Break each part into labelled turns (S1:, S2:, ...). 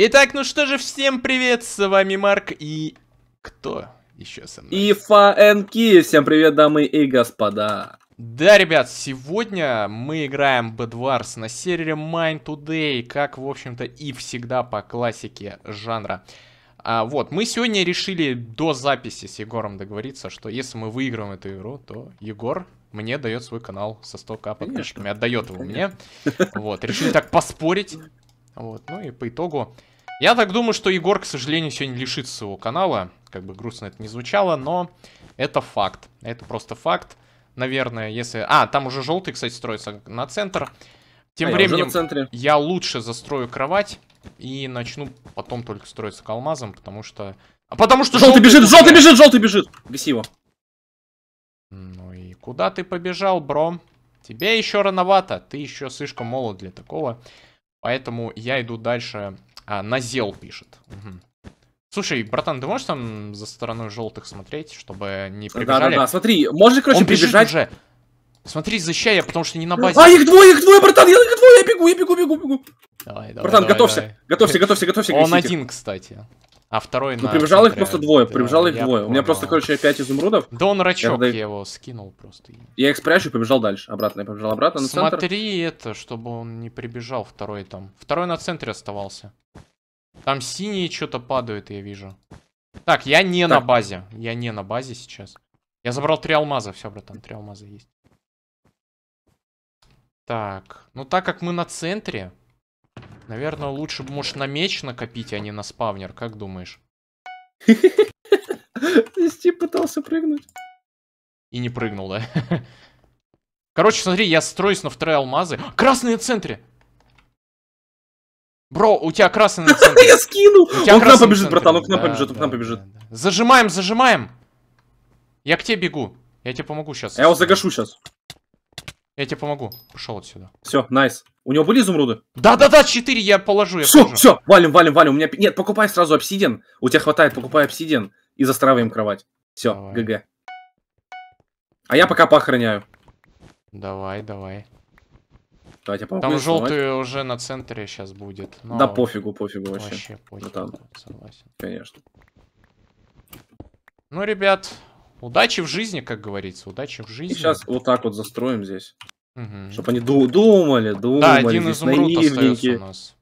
S1: Итак, ну что же, всем привет, с вами Марк и... Кто еще со мной? И Фаэнки, всем привет, дамы и господа. Да, ребят, сегодня мы играем Bad Wars на сервере Mind Today, как, в общем-то, и всегда по классике жанра. А, вот, мы сегодня решили до записи с Егором договориться, что если мы выиграем эту игру, то Егор мне дает свой канал со 100к подписчиками, отдает его мне. Вот, решили так поспорить. Вот, ну и по итогу... Я так думаю, что Егор, к сожалению, сегодня лишится своего канала. Как бы грустно это не звучало, но это факт. Это просто факт. Наверное, если... А, там уже желтый, кстати, строится на центр. Тем а временем я, я лучше застрою кровать и начну потом только строиться к алмазам, потому что... А потому что желтый, желтый бежит, желтый бежит, желтый бежит! Гаси его. Ну и куда ты побежал, бро? Тебе еще рановато, ты еще слишком молод для такого. Поэтому я иду дальше. А, на зел пишет. Угу. Слушай, братан, ты можешь там за стороной желтых смотреть, чтобы не прибежали? Да, да, да, смотри, можешь короче, Он прибежать. Уже. Смотри, защищай я, потому что не на базе. А, их
S2: двое, их двое, братан, я, их двое, я бегу, я бегу, бегу, бегу.
S1: Давай, давай, Братан, давай, готовься, давай.
S2: готовься, готовься, готовься, готовься. Он один,
S1: кстати. А второй ну, на... прибежал их просто двое, да, прибежал их двое. Понял. У меня просто,
S2: короче, пять изумрудов. Да он рачок, я, я его скинул просто. Я их спрячу, побежал дальше, обратно. Я побежал обратно на Смотри центр.
S1: Смотри это, чтобы он не прибежал второй там. Второй на центре оставался. Там синие что-то падают, я вижу. Так, я не так. на базе. Я не на базе сейчас. Я забрал три алмаза, все, братан, три алмаза есть. Так, ну так как мы на центре, Наверное, лучше бы, может, на меч накопить, а не на спавнер. Как думаешь? Стив пытался прыгнуть. И не прыгнул, да? Короче, смотри, я строюсь на вторые алмазы. Красные в центре! Бро, у тебя красный на центре. Я скинул! Он к нам побежит, братан, он к нам побежит, он к нам побежит. Зажимаем, зажимаем! Я к тебе бегу. Я тебе помогу сейчас. Я его загашу сейчас. Я тебе помогу. Пошел отсюда.
S2: Все, найс. Nice. У него были изумруды? Да-да-да, 4 я положу, Все, все, валим, валим, валим. У меня... Нет, покупай сразу обсидиан. У тебя хватает, покупай обсидиан. И застраиваем кровать. Все, ГГ. А я пока поохраняю. Давай, давай. Давайте помогу. Там желтый
S1: уже на центре сейчас будет. Но... Да пофигу,
S2: пофигу вообще. Вообще пофигу, Братан. согласен. Конечно.
S1: Ну, ребят, удачи в жизни, как говорится, удачи в жизни. И сейчас вот так вот застроим здесь. Угу. Чтобы
S2: они ду думали, думали. Да, один изумруд у нас.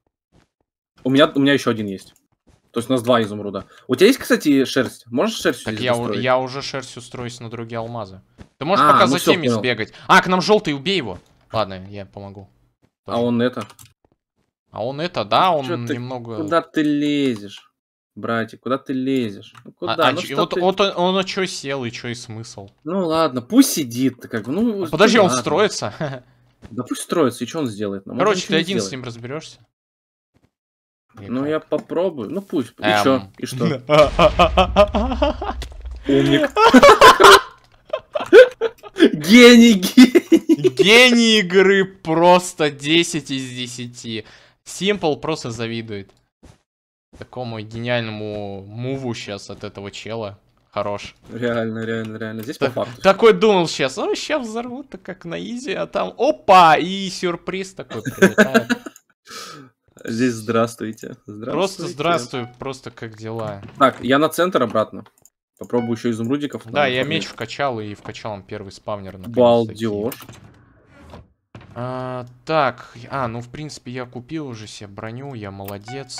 S2: У меня, у меня еще один есть. То есть у нас два изумруда. У тебя есть, кстати, шерсть? Можешь шерсть так я, у, я
S1: уже шерсть устроюсь на другие алмазы. Ты можешь а, пока ну за все, теми сбегать. А, к нам желтый, убей его. Ладно, я помогу. А Тоже. А он это? А он это, да, он Чё немного... Ты, куда
S2: ты лезешь? братик, куда ты лезешь? Ну, а, куда? А, ну, а вот, ты... вот
S1: он, он, он что сел и что и смысл?
S2: Ну ладно, пусть сидит, ты как бы, ну. А подожди, ладно. он
S1: строится?
S2: Да пусть строится, и что он сделает? Нам Короче, ты один сделает. с
S1: ним разберешься.
S2: Ну я попробую, ну пусть. Эм. И что? И что? Умник.
S1: Гений, гений. Гений игры просто 10 из 10. Симпл просто завидует такому гениальному муву сейчас от этого чела. Хорош. Реально, реально, реально. Здесь так, по факту. Такой думал сейчас, ну сейчас взорвут так как на изи, а там опа, и сюрприз такой прилетает.
S2: Здесь здравствуйте. здравствуйте. Просто здравствуй,
S1: просто как дела.
S2: Так, я на центр обратно. Попробую еще изумрудиков. Да, я меч
S1: вкачал и вкачал он первый спавнер. Балдеж. А, так, а, ну в принципе я купил уже себе броню, я молодец.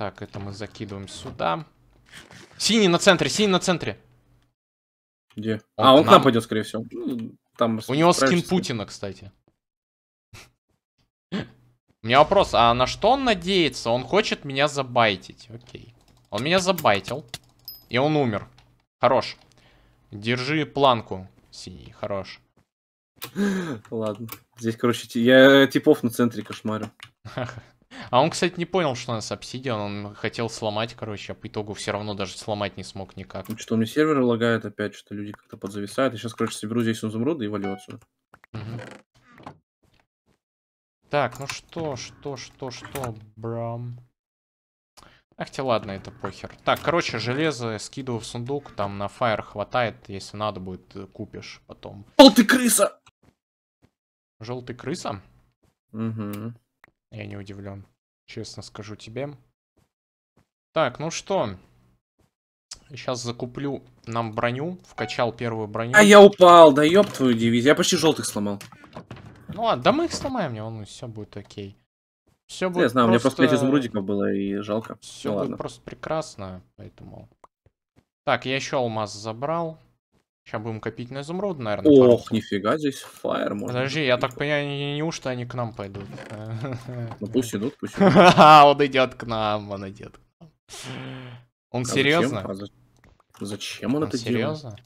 S1: Так, это мы закидываем сюда. Синий на центре, синий на центре.
S2: Где? Он а, он к нам, нам пойдет, скорее всего. Ну, там У него скин
S1: Путина, кстати. У меня вопрос, а на что он надеется? Он хочет меня забайтить. Окей. Он меня забайтил. И он умер. Хорош. Держи планку, синий. Хорош. Ладно.
S2: Здесь, короче, я э, типов на центре кошмарю.
S1: А он, кстати, не понял, что у нас Obsidian, он хотел сломать, короче, а по итогу все равно даже сломать не смог никак. Ну что,
S2: у меня серверы лагают опять, что люди как-то подзависают. Я сейчас, короче, соберу здесь изумруды и валю отсюда.
S1: Угу. Так, ну что, что, что, что, брам. Ах те, ладно, это похер. Так, короче, железо скидываю в сундук, там на фаер хватает, если надо будет, э, купишь потом. Желтый крыса! Желтый крыса? Угу. Я не удивлен. Честно скажу тебе. Так, ну что? Сейчас закуплю нам броню. Вкачал первую броню. А
S2: я упал, да ёб твою дивизию. Я почти желтых сломал.
S1: Ну ладно, да мы их сломаем, не волнуйся, все будет окей. Все будет Я знаю, просто... у меня просто 5 изумрудиков было и жалко. Все ну, будет ладно. просто прекрасно, поэтому... Так, я еще алмаз забрал. Сейчас будем копить на изумруд, наверное. Ох, пару.
S2: нифига, здесь фаер можно.
S1: Подожди, я так понимаю, не, неужто они к нам пойдут? Ну пусть идут, пусть идут. он идет к нам, он идет к нам. Он а серьезно? А
S2: зачем? он, он это серьезно? делает?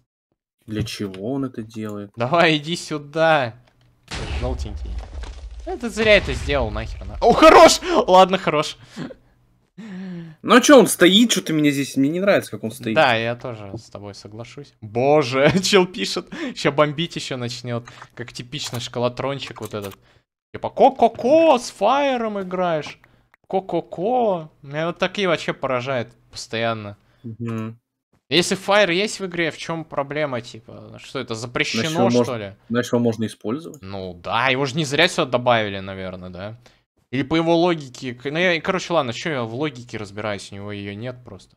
S2: Для чего он это делает?
S1: Давай, иди сюда. Желтенький. Это зря это сделал, нахер. На... О, хорош! Ладно, хорош. Ну а что, он стоит, что-то меня здесь... Мне не нравится, как он стоит. Да, я тоже с тобой соглашусь. Боже, чел пишет. Сейчас бомбить еще начнет. Как типичный шоколатрончик вот этот. Типа, ко-ко-ко, с фаером играешь. Ко-ко-ко. Меня вот такие вообще поражают постоянно. Угу. Если фаер есть в игре, в чем проблема, типа? Ну, что это, запрещено, что можно, ли?
S2: Значит, его можно использовать. Ну
S1: да, его же не зря сюда добавили, наверное, да? Или по его логике. Ну, я, короче, ладно, что я в логике разбираюсь, у него ее нет просто.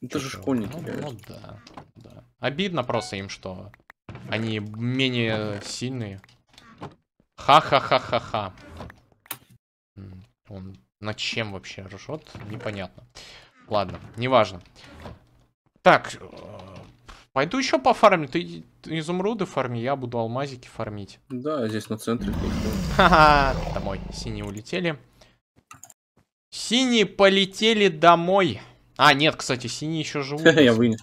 S1: Это ну, же школьник. Ну, ну да, да. Обидно просто им, что они менее сильные. Ха-ха-ха-ха-ха. Он над чем вообще ржет? Непонятно. Ладно, неважно. Так, э, Пойду еще пофармлю. Ты изумруды фарми, я буду алмазики фармить. Да, здесь на центре. Ха-ха, домой. Синие улетели. Синие полетели домой. А, нет, кстати, синие еще живут. Я вынес.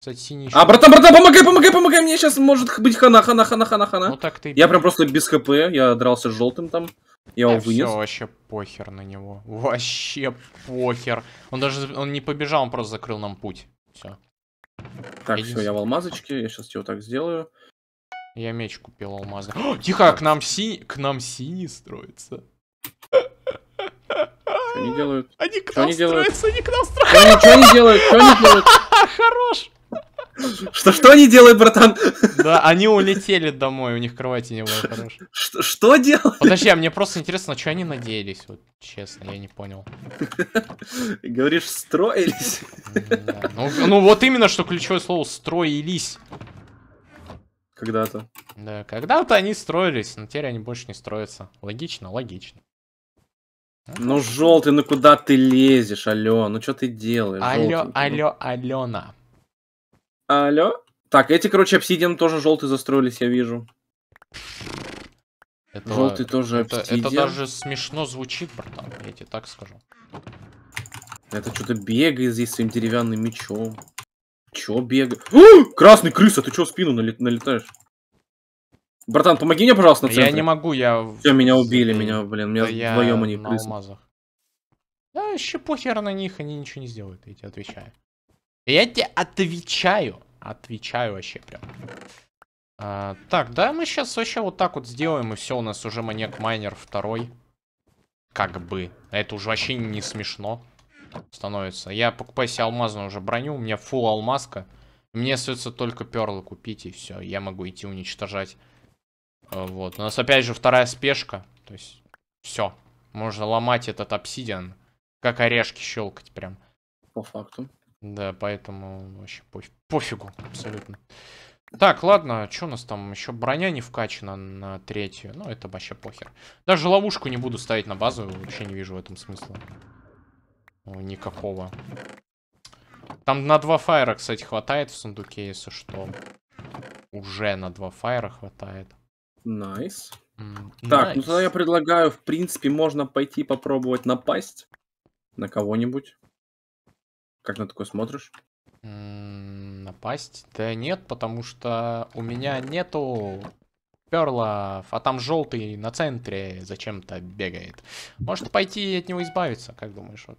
S1: Кстати, синий еще... А, братан, братан, помогай, помогай, помогай, мне сейчас может быть хана, хана, хана, хана, хана. Ну так ты... Я прям
S2: просто без хп, я
S1: дрался с желтым там, я его вынес. Все, вообще похер на него, вообще похер. Он даже, он не побежал, он просто закрыл нам путь. Все. Так, все, я в алмазочке. Я сейчас его так сделаю. Я меч купил алмазный. О, тихо, к нам синий, к нам синий строится. Что они делают? Они к нам строятся, они к нам строятся. Что они делают? Что они делают? Хорош. Что, что они делают, братан? Да, они улетели домой, у них кровати не было хорошей. Что, что делать? Подожди, а мне просто интересно, на что они надеялись, вот честно, я не понял.
S2: Говоришь, строились?
S1: Да, ну, ну вот именно, что ключевое слово «строились». Когда-то. Да, когда-то они строились, но теперь они больше не строятся. Логично, логично.
S2: Ну, желтый, ну куда ты лезешь, алё? Ну, что ты делаешь? Алё, желтый,
S1: алё, Алёна?
S2: Алло? Так, эти, короче, обсидиан тоже желтый застроились, я вижу. Это, желтый тоже обсидиан. Это даже
S1: смешно звучит, братан, я тебе так скажу.
S2: Это что-то бегает здесь своим деревянным мечом. Чё бегает? О, а! Красный крыса, ты чё в спину налет налетаешь? Братан, помоги мне, пожалуйста, на центре. Я не могу, я... Все, меня убили, меня, блин, меня да вдвоем они крысы.
S1: Да, еще похер на них, они ничего не сделают, я тебе отвечаю я тебе отвечаю. Отвечаю вообще прям. А, так, да, мы сейчас вообще вот так вот сделаем, и все, у нас уже маньяк майнер второй. Как бы. Это уже вообще не смешно становится. Я покупаю себе алмазную уже броню, у меня фул алмазка. Мне остается только перлы купить, и все, я могу идти уничтожать. А, вот, у нас опять же вторая спешка, то есть все. Можно ломать этот обсидиан, как орешки щелкать прям. По факту. Да, поэтому вообще пофиг, пофигу абсолютно. Так, ладно, что у нас там? Еще броня не вкачана на третью. Ну, это вообще похер. Даже ловушку не буду ставить на базу. Вообще не вижу в этом смысла. Никакого. Там на два файра, кстати, хватает в сундуке, если что. Уже на два файра хватает. Найс. Nice. так, nice. ну тогда я
S2: предлагаю, в принципе, можно пойти попробовать напасть на кого-нибудь. Как на такое смотришь?
S1: напасть? Да нет, потому что у меня нету перлов, а там желтый на центре зачем-то бегает. Может пойти от него избавиться, как думаешь? Вот.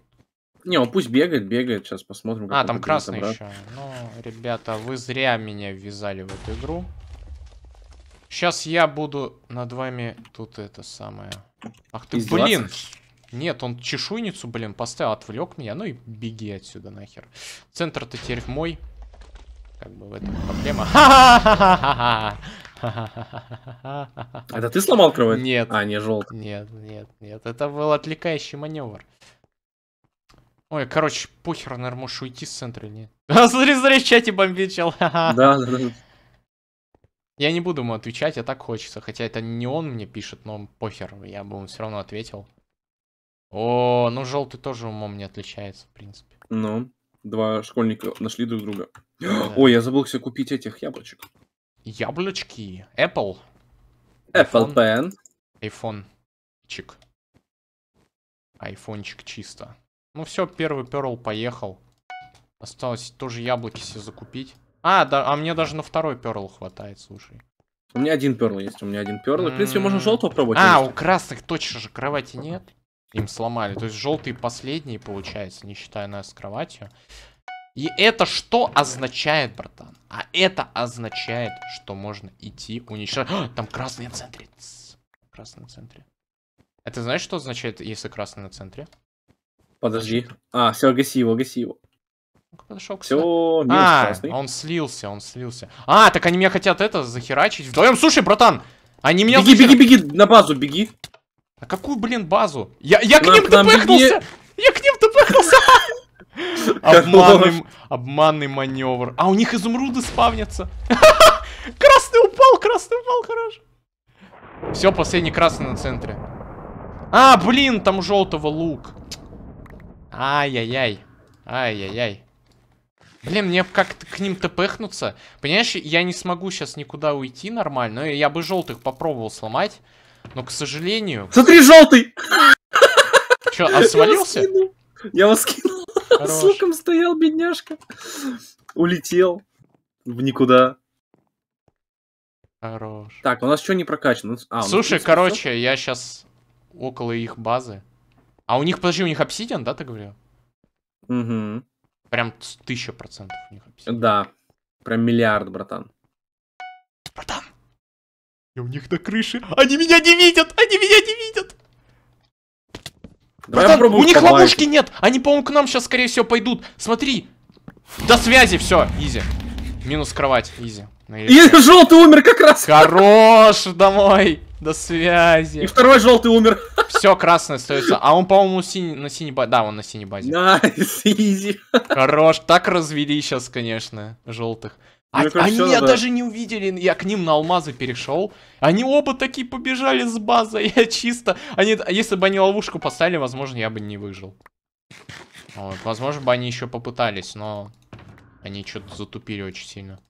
S1: Не, он пусть бегает, бегает, сейчас посмотрим. А, там красный собрать. еще. Ну, ребята, вы зря меня ввязали в эту игру. Сейчас я буду над вами тут это самое. Ах ты, Издеваться? блин! Нет, он чешуйницу, блин, поставил, отвлек меня. Ну и беги отсюда нахер. Центр-то теперь мой. Как бы в этом проблема. Это
S2: ты сломал кровать?
S1: Нет. А, не желтый. Нет, нет, нет. Это был отвлекающий маневр. Ой, короче, похер, наверное, можешь уйти с центра или нет. А, смотри, смотри, в чате бомбит, чел. Да, да, да. Я не буду ему отвечать, а так хочется. Хотя это не он мне пишет, но похер, я бы ему все равно ответил. О, ну желтый тоже умом не отличается, в принципе.
S2: Ну, два школьника нашли друг друга. Да. Ой, я забыл себе купить
S1: этих яблочек. Яблочки? Apple? Apple Pen. iPhone. Чик. Айфончик чисто. Ну все, первый перл поехал. Осталось тоже яблоки себе закупить. А, да, а мне даже на второй перл хватает, слушай.
S2: У меня один перл есть, у меня один перл. В принципе, можно желтого пробовать. А, у красных
S1: точно же кровати нет им сломали. То есть желтые последние, получается, не считая нас с кроватью. И это что означает, братан? А это означает, что можно идти уничтожать... А, там красный на центре. Красный на центре. Это знаешь, что означает, если красный на центре? Подожди. А, все, гаси его, гаси его. Подошел к Все, а, он слился, он слился. А, так они меня хотят это захерачить вдвоем. Слушай, братан, они меня... Беги, захер... беги, беги, на базу беги. А какую, блин, базу? Я, я к ним тпхнулся! Я к ним тпхнулся! Обманный, обманный маневр. А у них изумруды спавнятся. Красный упал, красный упал, хорошо. Все, последний красный на центре. А, блин, там желтого лук. Ай-яй-яй. Ай-яй-яй. Блин, мне как-то к ним тпхнуться. Понимаешь, я не смогу сейчас никуда уйти нормально. Я бы желтых попробовал сломать. Но, к сожалению... Смотри, желтый! Че, а свалился? Я вас скинул. С стоял, бедняжка.
S2: Улетел в никуда. Хорош. Так, у нас что не прокачано? Ну, а, Слушай, ну, короче,
S1: все? я сейчас около их базы. А у них, подожди, у них обсидиан, да, ты говорил? Угу. Прям тысяча процентов у них
S2: обсидиан. Да, прям миллиард, братан.
S1: Братан. Я у них на крыше. Они меня не видят! Они меня не видят! Давай Братан, у них побайки. ловушки нет! Они, по-моему, к нам сейчас, скорее всего, пойдут. Смотри! До связи, все, изи. Минус кровать, изи. И желтый умер как раз. Хорош, домой. До связи. И второй желтый умер. Все, красный остается. А он, по-моему, синий, на синей базе. Да, он на синей базе. Найс, изи. Хорош, так развели сейчас, конечно, желтых. А, ну, короче, они я да. даже не увидели, я к ним на алмазы перешел. Они оба такие побежали с базы, я чисто... Они, а если бы они ловушку поставили, возможно, я бы не выжил. Вот, возможно, бы они еще попытались, но... Они что-то затупили очень сильно.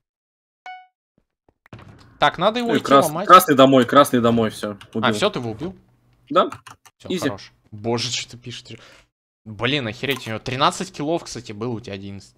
S1: Так, надо его Ой, э, идти крас... ломать. Красный
S2: домой, красный домой, все. Убил. А, все,
S1: ты его убил? Да. Все, Изи. хорош. Боже, что ты пишешь. Блин, охереть, у него 13 киллов, кстати, было, у тебя 11.